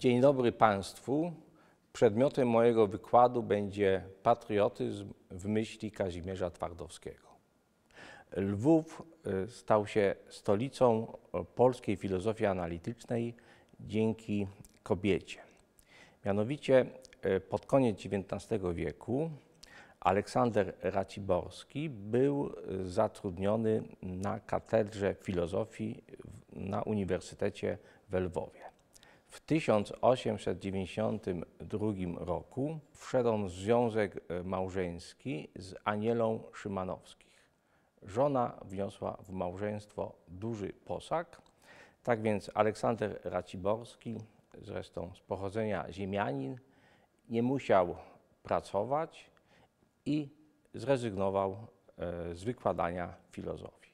Dzień dobry Państwu. Przedmiotem mojego wykładu będzie patriotyzm w myśli Kazimierza Twardowskiego. Lwów y, stał się stolicą polskiej filozofii analitycznej dzięki kobiecie. Mianowicie y, pod koniec XIX wieku Aleksander Raciborski był zatrudniony na katedrze filozofii na Uniwersytecie we Lwowie. W 1892 roku wszedł w związek e, małżeński z Anielą Szymanowskich. Żona wniosła w małżeństwo duży posag. Tak więc Aleksander Raciborski, zresztą z pochodzenia ziemianin, nie musiał pracować i zrezygnował e, z wykładania filozofii.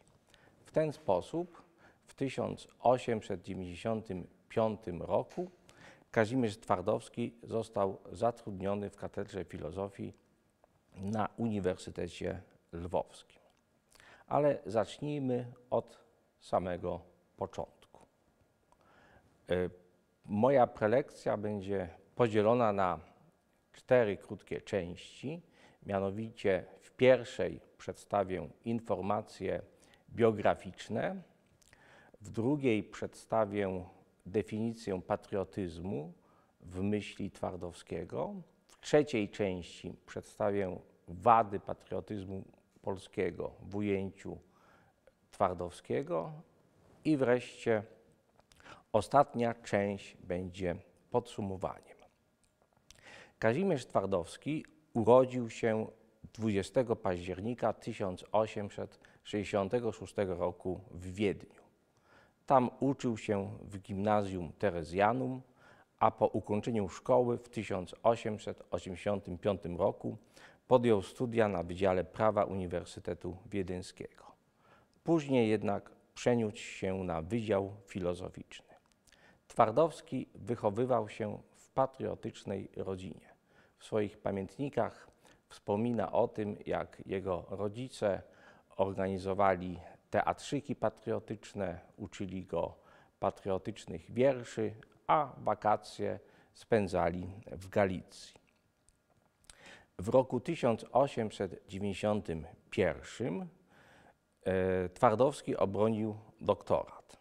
W ten sposób w 1895 1995 roku Kazimierz Twardowski został zatrudniony w katedrze filozofii na Uniwersytecie Lwowskim. Ale zacznijmy od samego początku. E, moja prelekcja będzie podzielona na cztery krótkie części. Mianowicie w pierwszej przedstawię informacje biograficzne, w drugiej przedstawię definicję patriotyzmu w myśli Twardowskiego. W trzeciej części przedstawię wady patriotyzmu polskiego w ujęciu Twardowskiego i wreszcie ostatnia część będzie podsumowaniem. Kazimierz Twardowski urodził się 20 października 1866 roku w Wiedniu. Tam uczył się w gimnazjum Terezjanum, a po ukończeniu szkoły w 1885 roku podjął studia na Wydziale Prawa Uniwersytetu Wiedeńskiego. Później jednak przeniósł się na Wydział Filozoficzny. Twardowski wychowywał się w patriotycznej rodzinie. W swoich pamiętnikach wspomina o tym, jak jego rodzice organizowali teatrzyki patriotyczne, uczyli go patriotycznych wierszy, a wakacje spędzali w Galicji. W roku 1891 e, Twardowski obronił doktorat.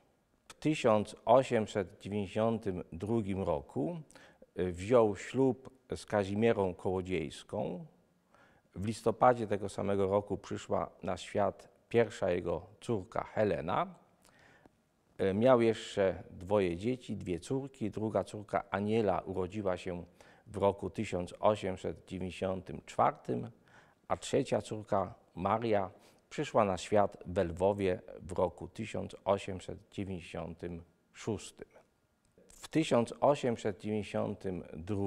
W 1892 roku e, wziął ślub z Kazimierą Kołodziejską. W listopadzie tego samego roku przyszła na świat pierwsza jego córka Helena. E, miał jeszcze dwoje dzieci, dwie córki. Druga córka Aniela urodziła się w roku 1894, a trzecia córka Maria przyszła na świat w Lwowie w roku 1896. W 1892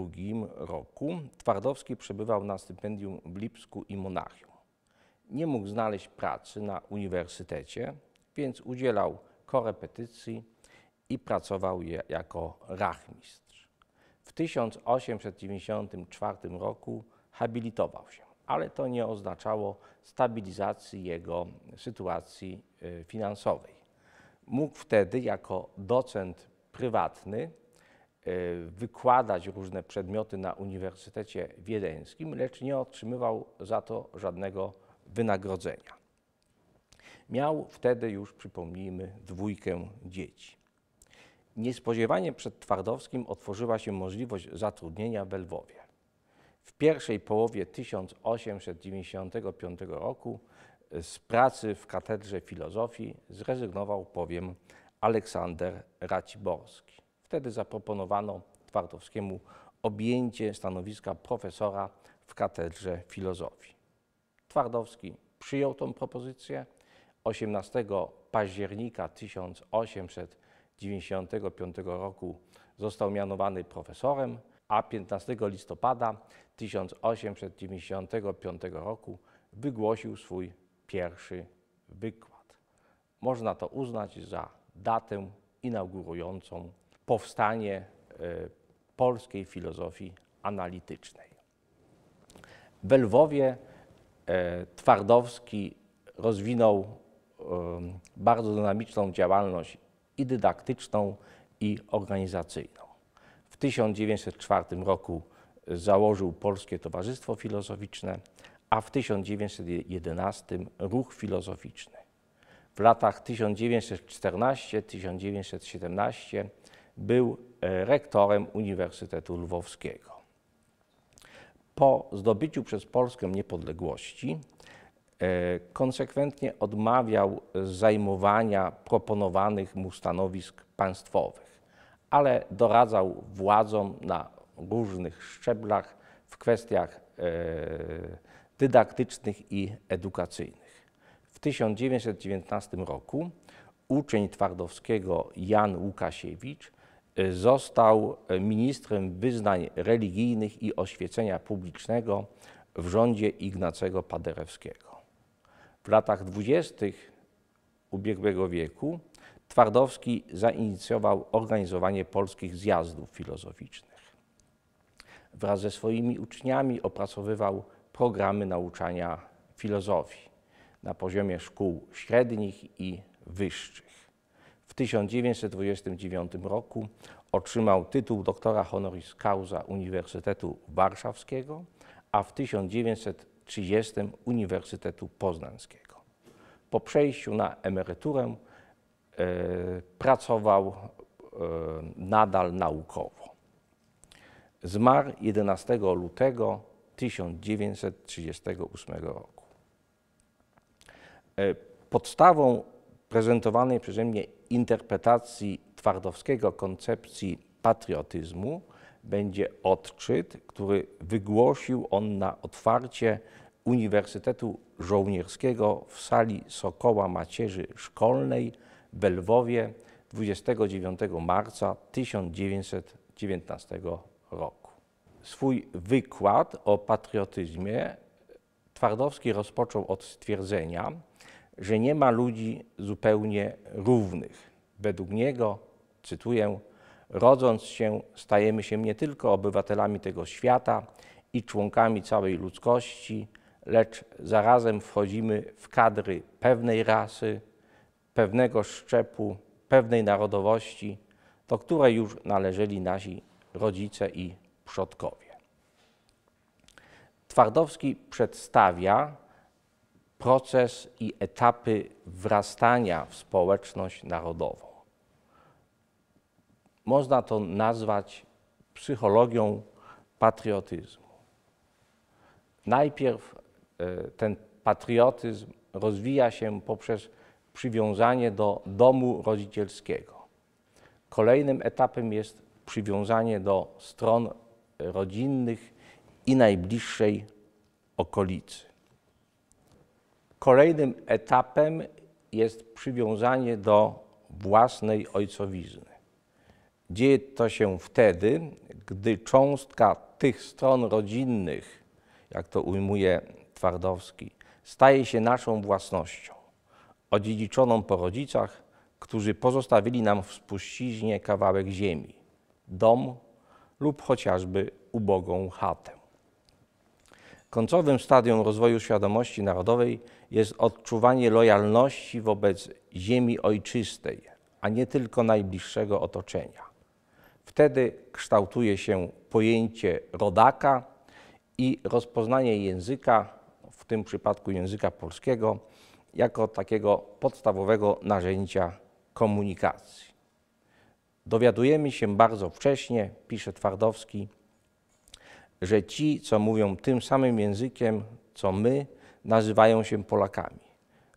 roku Twardowski przebywał na stypendium w Lipsku i Monachium nie mógł znaleźć pracy na uniwersytecie, więc udzielał korepetycji i pracował je jako rachmistrz. W 1894 roku habilitował się, ale to nie oznaczało stabilizacji jego sytuacji e, finansowej. Mógł wtedy jako docent prywatny e, wykładać różne przedmioty na Uniwersytecie Wiedeńskim, lecz nie otrzymywał za to żadnego wynagrodzenia. Miał wtedy już, przypomnijmy, dwójkę dzieci. Niespodziewanie przed Twardowskim otworzyła się możliwość zatrudnienia w Lwowie. W pierwszej połowie 1895 roku z pracy w katedrze filozofii zrezygnował powiem Aleksander Raciborski. Wtedy zaproponowano Twardowskiemu objęcie stanowiska profesora w katedrze filozofii. Twardowski przyjął tą propozycję. 18 października 1895 roku został mianowany profesorem, a 15 listopada 1895 roku wygłosił swój pierwszy wykład. Można to uznać za datę inaugurującą powstanie e, polskiej filozofii analitycznej. We Lwowie E, Twardowski rozwinął bardzo dynamiczną działalność i dydaktyczną, i organizacyjną. W 1904 roku założył Polskie Towarzystwo Filozoficzne, a w 1911 Ruch Filozoficzny. W latach 1914-1917 był e, rektorem Uniwersytetu Lwowskiego. Po zdobyciu przez Polskę niepodległości e, konsekwentnie odmawiał zajmowania proponowanych mu stanowisk państwowych, ale doradzał władzom na różnych szczeblach w kwestiach e, dydaktycznych i edukacyjnych. W 1919 roku uczeń Twardowskiego Jan Łukasiewicz Został ministrem wyznań religijnych i oświecenia publicznego w rządzie Ignacego Paderewskiego. W latach dwudziestych ubiegłego wieku Twardowski zainicjował organizowanie polskich zjazdów filozoficznych. Wraz ze swoimi uczniami opracowywał programy nauczania filozofii na poziomie szkół średnich i wyższych. W 1929 roku otrzymał tytuł doktora honoris causa Uniwersytetu Warszawskiego, a w 1930 Uniwersytetu Poznańskiego. Po przejściu na emeryturę e, pracował e, nadal naukowo. Zmarł 11 lutego 1938 roku. E, podstawą prezentowanej przeze mnie interpretacji Twardowskiego koncepcji patriotyzmu będzie odczyt, który wygłosił on na otwarcie Uniwersytetu Żołnierskiego w sali Sokoła Macierzy Szkolnej w Lwowie 29 marca 1919 roku. Swój wykład o patriotyzmie Twardowski rozpoczął od stwierdzenia, że nie ma ludzi zupełnie równych. Według niego, cytuję, rodząc się, stajemy się nie tylko obywatelami tego świata i członkami całej ludzkości, lecz zarazem wchodzimy w kadry pewnej rasy, pewnego szczepu, pewnej narodowości, do której już należeli nasi rodzice i przodkowie. Twardowski przedstawia proces i etapy wrastania w społeczność narodową. Można to nazwać psychologią patriotyzmu. Najpierw e, ten patriotyzm rozwija się poprzez przywiązanie do domu rodzicielskiego. Kolejnym etapem jest przywiązanie do stron rodzinnych i najbliższej okolicy. Kolejnym etapem jest przywiązanie do własnej ojcowizny. Dzieje to się wtedy, gdy cząstka tych stron rodzinnych, jak to ujmuje Twardowski, staje się naszą własnością, odziedziczoną po rodzicach, którzy pozostawili nam w spuściźnie kawałek ziemi, dom lub chociażby ubogą chatę. Końcowym stadium rozwoju świadomości narodowej jest odczuwanie lojalności wobec ziemi ojczystej, a nie tylko najbliższego otoczenia. Wtedy kształtuje się pojęcie rodaka i rozpoznanie języka, w tym przypadku języka polskiego, jako takiego podstawowego narzędzia komunikacji. Dowiadujemy się bardzo wcześnie, pisze Twardowski, że ci, co mówią tym samym językiem, co my, nazywają się Polakami.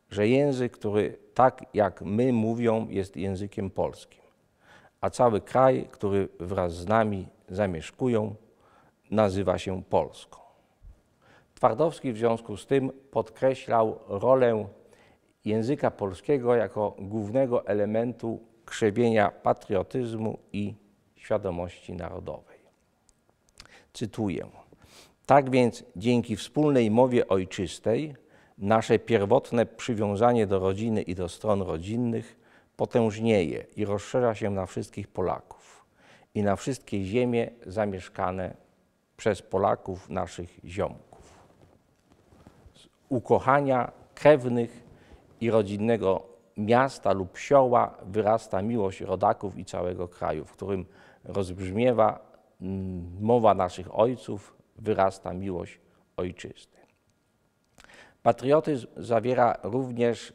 Że język, który tak jak my mówią, jest językiem polskim. A cały kraj, który wraz z nami zamieszkują, nazywa się Polską. Twardowski w związku z tym podkreślał rolę języka polskiego jako głównego elementu krzewienia patriotyzmu i świadomości narodowej. Cytuję. Tak więc dzięki wspólnej mowie ojczystej nasze pierwotne przywiązanie do rodziny i do stron rodzinnych potężnieje i rozszerza się na wszystkich Polaków i na wszystkie ziemie zamieszkane przez Polaków, naszych ziomków. Z ukochania krewnych i rodzinnego miasta lub sioła wyrasta miłość rodaków i całego kraju, w którym rozbrzmiewa mowa naszych ojców wyrasta miłość ojczyzny. Patriotyzm zawiera również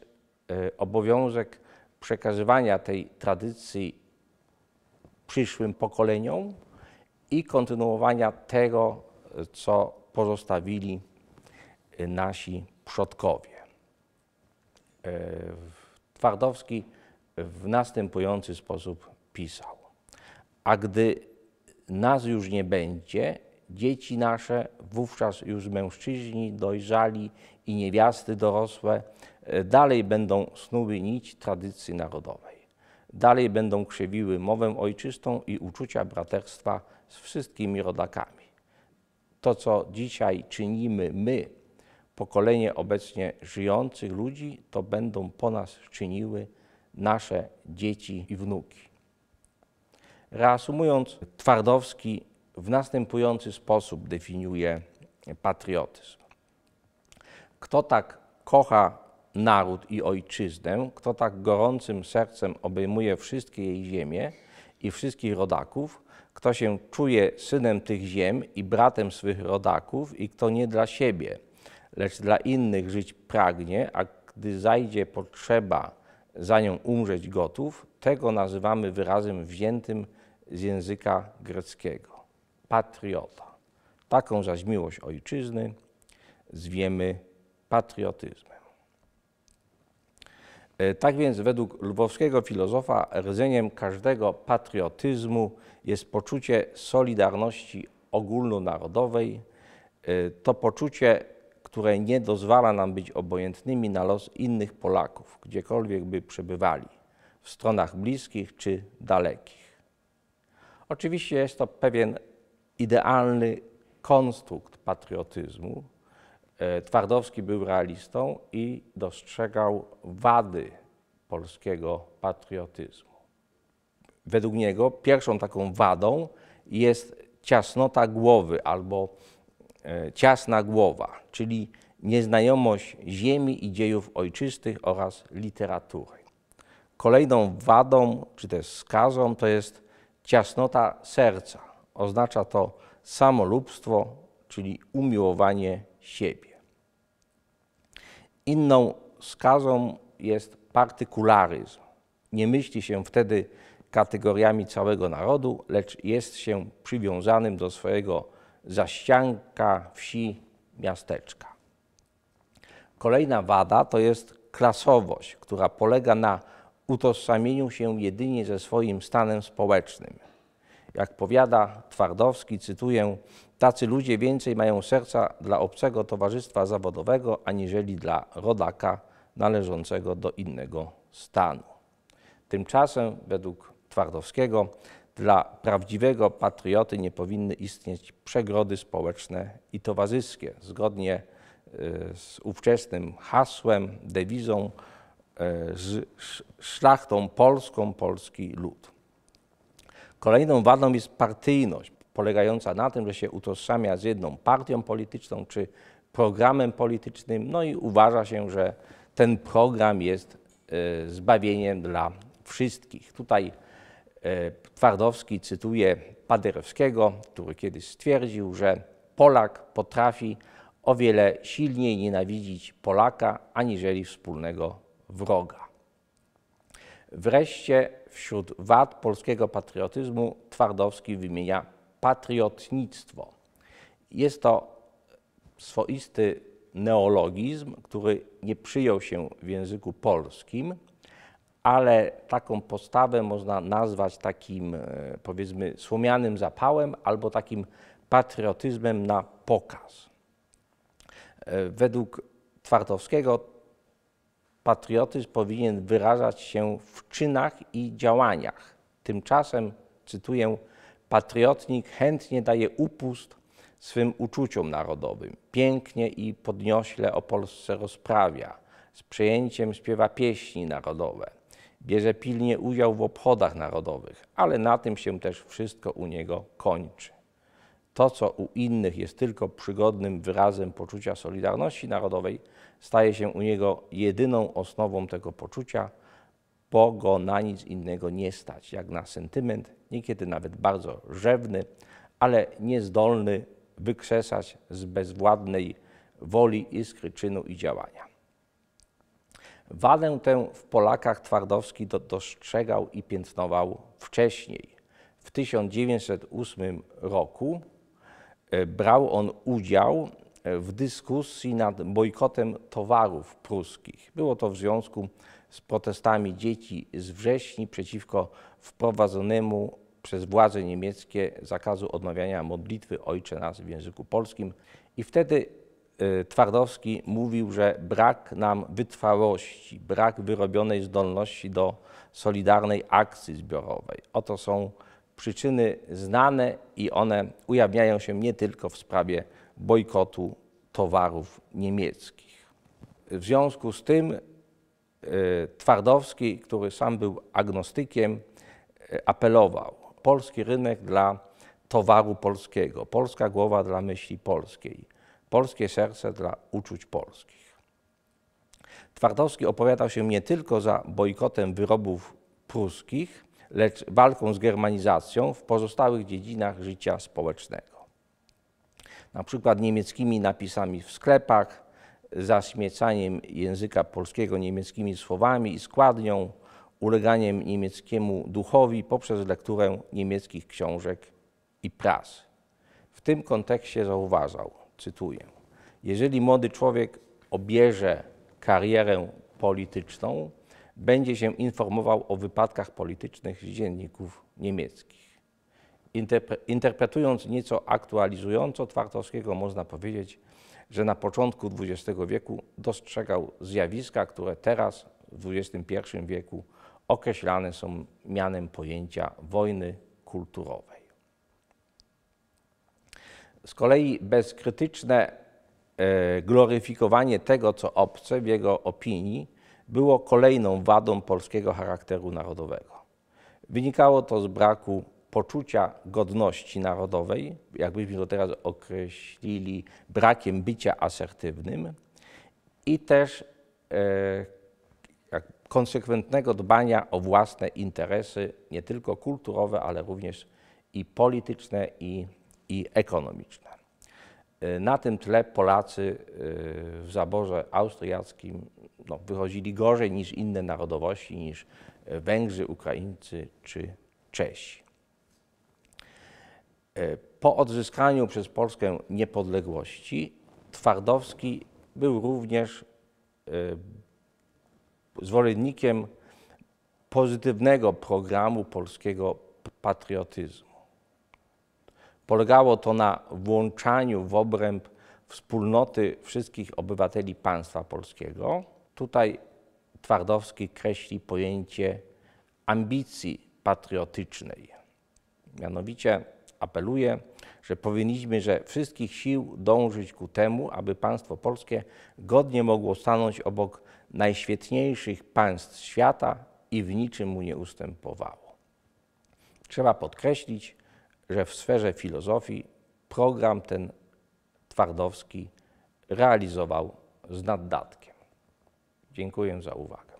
e, obowiązek przekazywania tej tradycji przyszłym pokoleniom i kontynuowania tego, co pozostawili e, nasi przodkowie. E, Twardowski w następujący sposób pisał. A gdy nas już nie będzie, dzieci nasze, wówczas już mężczyźni dojrzali i niewiasty dorosłe, e, dalej będą snuły nić tradycji narodowej. Dalej będą krzewiły mowę ojczystą i uczucia braterstwa z wszystkimi rodakami. To, co dzisiaj czynimy my, pokolenie obecnie żyjących ludzi, to będą po nas czyniły nasze dzieci i wnuki. Reasumując, Twardowski w następujący sposób definiuje patriotyzm. Kto tak kocha naród i ojczyznę, kto tak gorącym sercem obejmuje wszystkie jej ziemie i wszystkich rodaków, kto się czuje synem tych ziem i bratem swych rodaków i kto nie dla siebie, lecz dla innych żyć pragnie, a gdy zajdzie potrzeba za nią umrzeć gotów, tego nazywamy wyrazem wziętym z języka greckiego patriota. Taką zaś miłość ojczyzny zwiemy patriotyzmem. E, tak więc według lwowskiego filozofa rdzeniem każdego patriotyzmu jest poczucie solidarności ogólnonarodowej. E, to poczucie, które nie dozwala nam być obojętnymi na los innych Polaków, gdziekolwiek by przebywali, w stronach bliskich czy dalekich. Oczywiście jest to pewien idealny konstrukt patriotyzmu. E, Twardowski był realistą i dostrzegał wady polskiego patriotyzmu. Według niego pierwszą taką wadą jest ciasnota głowy albo e, ciasna głowa, czyli nieznajomość ziemi i dziejów ojczystych oraz literatury. Kolejną wadą czy też skazą to jest Ciasnota serca oznacza to samolubstwo, czyli umiłowanie siebie. Inną skazą jest partykularyzm. Nie myśli się wtedy kategoriami całego narodu, lecz jest się przywiązanym do swojego zaścianka, wsi, miasteczka. Kolejna wada to jest klasowość, która polega na utożsamieniu się jedynie ze swoim stanem społecznym. Jak powiada Twardowski, cytuję, tacy ludzie więcej mają serca dla obcego towarzystwa zawodowego, aniżeli dla rodaka należącego do innego stanu. Tymczasem, według Twardowskiego, dla prawdziwego patrioty nie powinny istnieć przegrody społeczne i towarzyskie. Zgodnie y, z ówczesnym hasłem, dewizą, E, z szlachtą polską polski lud. Kolejną wadą jest partyjność, polegająca na tym, że się utożsamia z jedną partią polityczną czy programem politycznym, no i uważa się, że ten program jest e, zbawieniem dla wszystkich. Tutaj e, Twardowski cytuje Paderewskiego, który kiedyś stwierdził, że Polak potrafi o wiele silniej nienawidzić Polaka aniżeli wspólnego wroga. Wreszcie wśród wad polskiego patriotyzmu Twardowski wymienia patriotnictwo. Jest to swoisty neologizm, który nie przyjął się w języku polskim, ale taką postawę można nazwać takim e, powiedzmy słomianym zapałem albo takim patriotyzmem na pokaz. E, według Twardowskiego Patriotyzm powinien wyrażać się w czynach i działaniach. Tymczasem, cytuję, patriotnik chętnie daje upust swym uczuciom narodowym. Pięknie i podniośle o Polsce rozprawia. Z przejęciem śpiewa pieśni narodowe. Bierze pilnie udział w obchodach narodowych, ale na tym się też wszystko u niego kończy. To, co u innych jest tylko przygodnym wyrazem poczucia solidarności narodowej, staje się u niego jedyną osnową tego poczucia, bo go na nic innego nie stać, jak na sentyment, niekiedy nawet bardzo rzewny, ale niezdolny wykrzesać z bezwładnej woli iskry czynu i działania. Wadę tę w Polakach Twardowski do, dostrzegał i piętnował wcześniej. W 1908 roku E, brał on udział e, w dyskusji nad bojkotem towarów pruskich. Było to w związku z protestami dzieci z wrześni przeciwko wprowadzonemu przez władze niemieckie zakazu odmawiania modlitwy Ojcze Nas w języku polskim. I wtedy e, Twardowski mówił, że brak nam wytrwałości, brak wyrobionej zdolności do solidarnej akcji zbiorowej. Oto są przyczyny znane i one ujawniają się nie tylko w sprawie bojkotu towarów niemieckich. W związku z tym e, Twardowski, który sam był agnostykiem, e, apelował: polski rynek dla towaru polskiego, polska głowa dla myśli polskiej, polskie serce dla uczuć polskich. Twardowski opowiadał się nie tylko za bojkotem wyrobów pruskich, lecz walką z germanizacją w pozostałych dziedzinach życia społecznego. Na przykład niemieckimi napisami w sklepach, zaśmiecaniem języka polskiego niemieckimi słowami i składnią, uleganiem niemieckiemu duchowi poprzez lekturę niemieckich książek i pras. W tym kontekście zauważał, cytuję, jeżeli młody człowiek obierze karierę polityczną, będzie się informował o wypadkach politycznych z dzienników niemieckich. Interpre interpretując nieco aktualizująco Twardowskiego, można powiedzieć, że na początku XX wieku dostrzegał zjawiska, które teraz w XXI wieku określane są mianem pojęcia wojny kulturowej. Z kolei bezkrytyczne e, gloryfikowanie tego, co obce w jego opinii, było kolejną wadą polskiego charakteru narodowego. Wynikało to z braku poczucia godności narodowej, jakbyśmy to teraz określili, brakiem bycia asertywnym i też e, konsekwentnego dbania o własne interesy, nie tylko kulturowe, ale również i polityczne, i, i ekonomiczne. E, na tym tle Polacy e, w zaborze austriackim no, wychodzili gorzej niż inne narodowości, niż e, Węgrzy, Ukraińcy czy Czesi. E, po odzyskaniu przez Polskę niepodległości Twardowski był również e, zwolennikiem pozytywnego programu polskiego patriotyzmu. Polegało to na włączaniu w obręb wspólnoty wszystkich obywateli państwa polskiego, Tutaj Twardowski kreśli pojęcie ambicji patriotycznej. Mianowicie apeluje, że powinniśmy że wszystkich sił dążyć ku temu, aby państwo polskie godnie mogło stanąć obok najświetniejszych państw świata i w niczym mu nie ustępowało. Trzeba podkreślić, że w sferze filozofii program ten Twardowski realizował z naddatkiem. Dziękuję za uwagę.